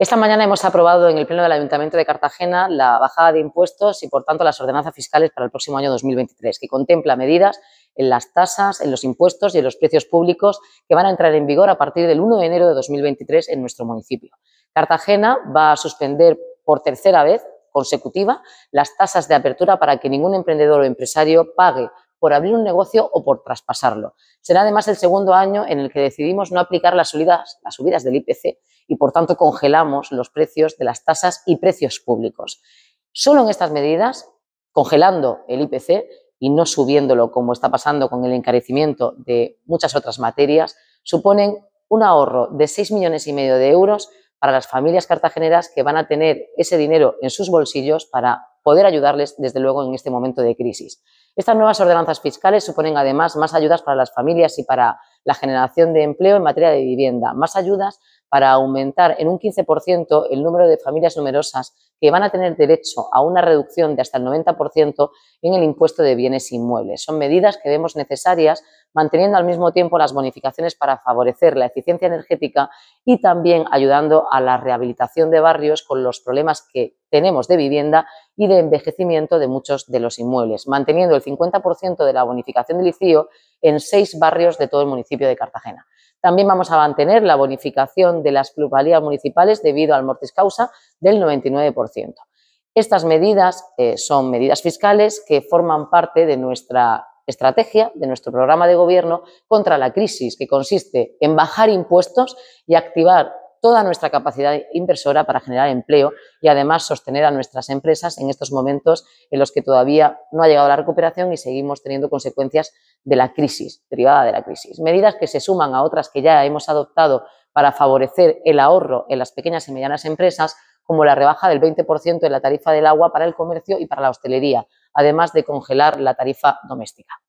Esta mañana hemos aprobado en el Pleno del Ayuntamiento de Cartagena la bajada de impuestos y, por tanto, las ordenanzas fiscales para el próximo año 2023, que contempla medidas en las tasas, en los impuestos y en los precios públicos que van a entrar en vigor a partir del 1 de enero de 2023 en nuestro municipio. Cartagena va a suspender por tercera vez consecutiva las tasas de apertura para que ningún emprendedor o empresario pague por abrir un negocio o por traspasarlo. Será además el segundo año en el que decidimos no aplicar las subidas, las subidas del IPC y, por tanto, congelamos los precios de las tasas y precios públicos. Solo en estas medidas, congelando el IPC y no subiéndolo como está pasando con el encarecimiento de muchas otras materias, suponen un ahorro de 6 millones y medio de euros para las familias cartageneras que van a tener ese dinero en sus bolsillos para poder ayudarles, desde luego, en este momento de crisis. Estas nuevas ordenanzas fiscales suponen además más ayudas para las familias y para la generación de empleo en materia de vivienda, más ayudas para aumentar en un 15% el número de familias numerosas que van a tener derecho a una reducción de hasta el 90% en el impuesto de bienes inmuebles. Son medidas que vemos necesarias manteniendo al mismo tiempo las bonificaciones para favorecer la eficiencia energética y también ayudando a la rehabilitación de barrios con los problemas que tenemos de vivienda y de envejecimiento de muchos de los inmuebles, manteniendo el 50% de la bonificación del ICIO en seis barrios de todo el municipio de Cartagena. También vamos a mantener la bonificación de las plusvalías municipales debido al mortis causa del 99%. Estas medidas eh, son medidas fiscales que forman parte de nuestra estrategia de nuestro programa de gobierno contra la crisis, que consiste en bajar impuestos y activar toda nuestra capacidad inversora para generar empleo y además sostener a nuestras empresas en estos momentos en los que todavía no ha llegado la recuperación y seguimos teniendo consecuencias de la crisis, derivada de la crisis. Medidas que se suman a otras que ya hemos adoptado para favorecer el ahorro en las pequeñas y medianas empresas, como la rebaja del 20% de la tarifa del agua para el comercio y para la hostelería, además de congelar la tarifa doméstica.